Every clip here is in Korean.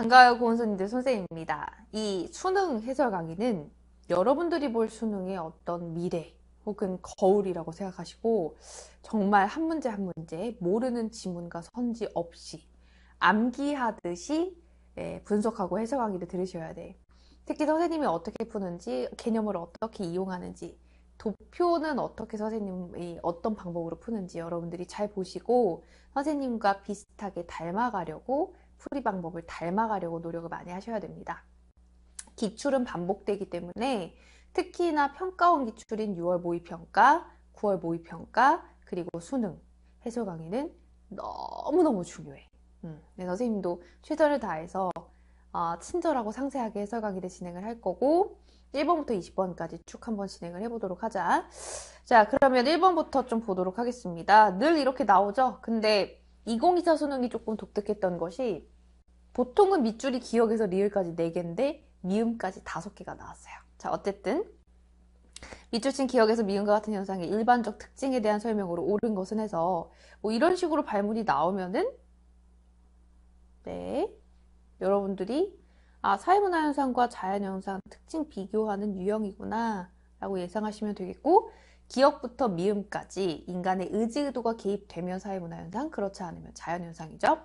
반가워요 고은선님들 선생입니다. 님이 수능 해설 강의는 여러분들이 볼 수능의 어떤 미래 혹은 거울이라고 생각하시고 정말 한 문제 한 문제 모르는 지문과 선지 없이 암기하듯이 예, 분석하고 해설 강의를 들으셔야 돼. 특히 선생님이 어떻게 푸는지 개념을 어떻게 이용하는지 도표는 어떻게 선생님이 어떤 방법으로 푸는지 여러분들이 잘 보시고 선생님과 비슷하게 닮아가려고 풀이 방법을 닮아가려고 노력을 많이 하셔야 됩니다. 기출은 반복되기 때문에 특히나 평가원 기출인 6월 모의평가, 9월 모의평가, 그리고 수능, 해설 강의는 너무너무 중요해. 음, 네, 선생님도 최선을 다해서 어, 친절하고 상세하게 해설 강의를 진행을 할 거고 1번부터 20번까지 쭉 한번 진행을 해보도록 하자. 자, 그러면 1번부터 좀 보도록 하겠습니다. 늘 이렇게 나오죠? 근데 2024 수능이 조금 독특했던 것이 보통은 밑줄이 기억에서 리을까지 4개인데 미음까지 5개가 나왔어요. 자, 어쨌든 밑줄친 기억에서 미음과 같은 현상의 일반적 특징에 대한 설명으로 옳은 것은 해서 뭐 이런 식으로 발문이 나오면은 네 여러분들이 아 사회문화 현상과 자연 현상 특징 비교하는 유형이구나 라고 예상하시면 되겠고 기억부터 미음까지 인간의 의지의도가 개입되면 사회문화현상, 그렇지 않으면 자연현상이죠.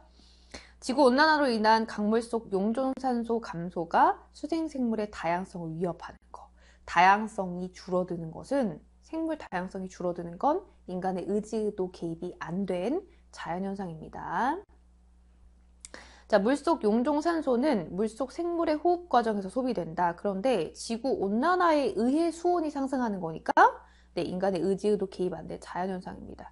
지구온난화로 인한 강물 속 용존산소 감소가 수생생물의 다양성을 위협하는 것. 다양성이 줄어드는 것은 생물 다양성이 줄어드는 건 인간의 의지도 의 개입이 안 된 자연현상입니다. 자, 물속 용종산소는 물속 생물의 호흡 과정에서 소비된다. 그런데 지구 온난화에 의해 수온이 상승하는 거니까 네, 인간의 의지에도 개입 안될 자연현상입니다.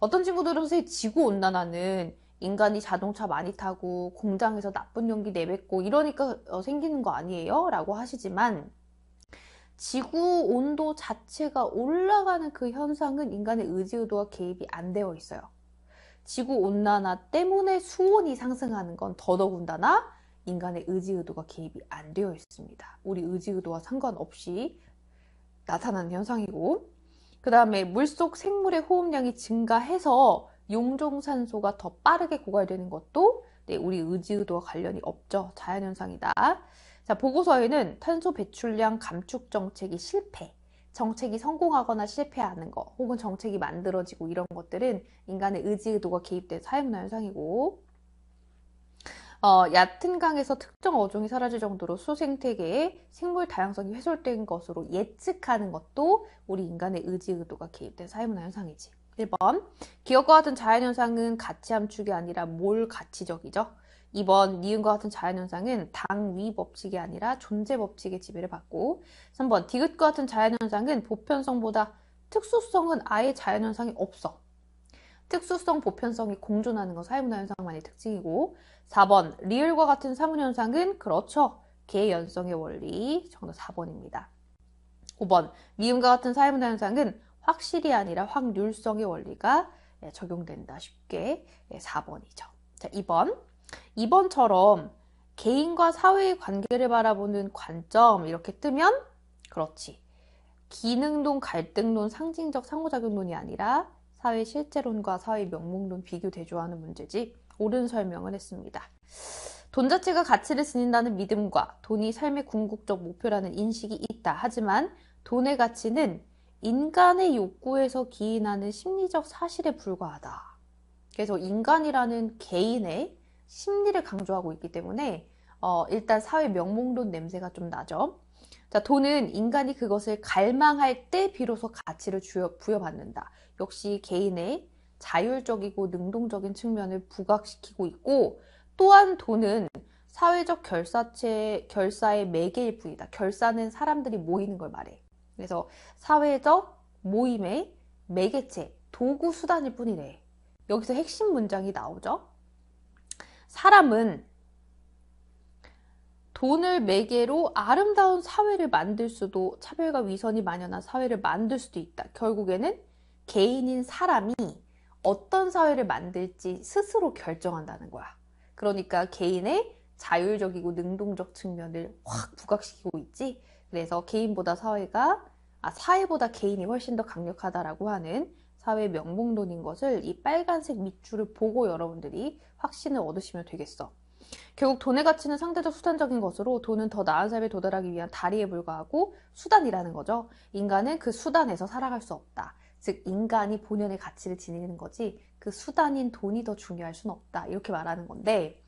어떤 친구들은 사실 지구온난화는 인간이 자동차 많이 타고 공장에서 나쁜 연기 내뱉고 이러니까 어, 생기는 거 아니에요? 라고 하시지만 지구 온도 자체가 올라가는 그 현상은 인간의 의지 의도와 개입이 안 되어 있어요. 지구 온난화 때문에 수온이 상승하는 건 더더군다나 인간의 의지 의도가 개입이 안 되어 있습니다. 우리 의지 의도와 상관없이 나타나는 현상이고 그 다음에 물속 생물의 호흡량이 증가해서 용종산소가 더 빠르게 고갈되는 것도 네, 우리 의지의도와 관련이 없죠. 자연현상이다. 자, 보고서에는 탄소 배출량 감축 정책이 실패, 정책이 성공하거나 실패하는 것, 혹은 정책이 만들어지고 이런 것들은 인간의 의지의도가 개입된 사회문화 현상이고, 어, 얕은 강에서 특정 어종이 사라질 정도로 수생태계의 생물 다양성이 훼손된 것으로 예측하는 것도 우리 인간의 의지 의도가 개입된 사회문화 현상이지. 1번 기억과 같은 자연현상은 가치 함축이 아니라 몰 가치적이죠. 2번 니은과 같은 자연현상은 당위 법칙이 아니라 존재 법칙의 지배를 받고 3번 디귿과 같은 자연현상은 보편성보다 특수성은 아예 자연현상이 없어. 특수성, 보편성이 공존하는 건 사회문화 현상만의 특징이고 4번 리을과 같은 사문현상은 그렇죠. 개연성의 원리 정답 4번입니다. 5번 미음과 같은 사회문화 현상은 확실히 아니라 확률성의 원리가 예, 적용된다. 쉽게 4번이죠. 예, 자, 2번. 2번처럼 개인과 사회의 관계를 바라보는 관점 이렇게 뜨면 그렇지. 기능론, 갈등론, 상징적 상호작용론이 아니라 사회 실제론과 사회 명목론 비교 대조하는 문제지 옳은 설명을 했습니다. 돈 자체가 가치를 지닌다는 믿음과 돈이 삶의 궁극적 목표라는 인식이 있다. 하지만 돈의 가치는 인간의 욕구에서 기인하는 심리적 사실에 불과하다. 그래서 인간이라는 개인의 심리를 강조하고 있기 때문에 어, 일단 사회 명목론 냄새가 좀 나죠. 자, 돈은 인간이 그것을 갈망할 때 비로소 가치를 주여, 부여받는다. 역시 개인의 자율적이고 능동적인 측면을 부각시키고 있고 또한 돈은 사회적 결사체, 결사의 매개일 뿐이다. 결사는 사람들이 모이는 걸 말해. 그래서 사회적 모임의 매개체, 도구 수단일 뿐이래. 여기서 핵심 문장이 나오죠. 사람은 돈을 매개로 아름다운 사회를 만들 수도 차별과 위선이 만연한 사회를 만들 수도 있다. 결국에는 개인인 사람이 어떤 사회를 만들지 스스로 결정한다는 거야. 그러니까 개인의 자율적이고 능동적 측면을 확 부각시키고 있지. 그래서 개인보다 사회가 아, 사회보다 개인이 훨씬 더 강력하다라고 하는 사회 명목론인 것을 이 빨간색 밑줄을 보고 여러분들이 확신을 얻으시면 되겠어. 결국 돈의 가치는 상대적 수단적인 것으로 돈은 더 나은 삶에 도달하기 위한 다리에 불과하고 수단이라는 거죠. 인간은 그 수단에서 살아갈 수 없다. 즉 인간이 본연의 가치를 지니는 거지 그 수단인 돈이 더 중요할 수는 없다. 이렇게 말하는 건데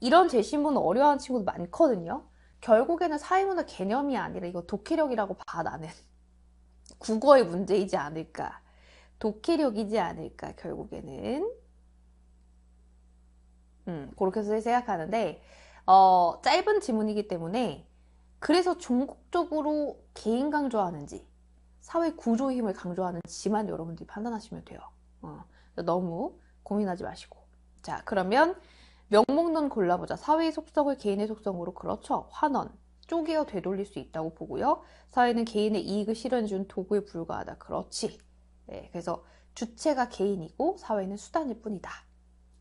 이런 제시문은 어려워하는 친구도 많거든요. 결국에는 사회문화 개념이 아니라 이거 독해력이라고 봐 나는 국어의 문제이지 않을까 독해력이지 않을까 결국에는 음, 그렇게 생각하는데 어, 짧은 지문이기 때문에 그래서 종국적으로 개인 강조하는지 사회 구조의 힘을 강조하는지만 여러분들이 판단하시면 돼요. 어, 너무 고민하지 마시고 자 그러면 명목론 골라보자. 사회의 속성을 개인의 속성으로 그렇죠. 환원, 쪼개어 되돌릴 수 있다고 보고요. 사회는 개인의 이익을 실현해준 도구에 불과하다. 그렇지. 네, 그래서 주체가 개인이고 사회는 수단일 뿐이다.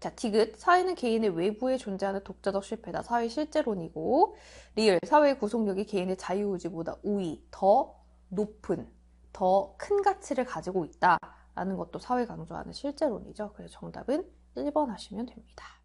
자, 디귿. 사회는 개인의 외부에 존재하는 독자적 실패다. 사회 실제론이고. 리을. 사회의 구속력이 개인의 자유의지보다 우위, 더 높은, 더 큰 가치를 가지고 있다. 라는 것도 사회 강조하는 실제론이죠. 그래서 정답은 1번 하시면 됩니다.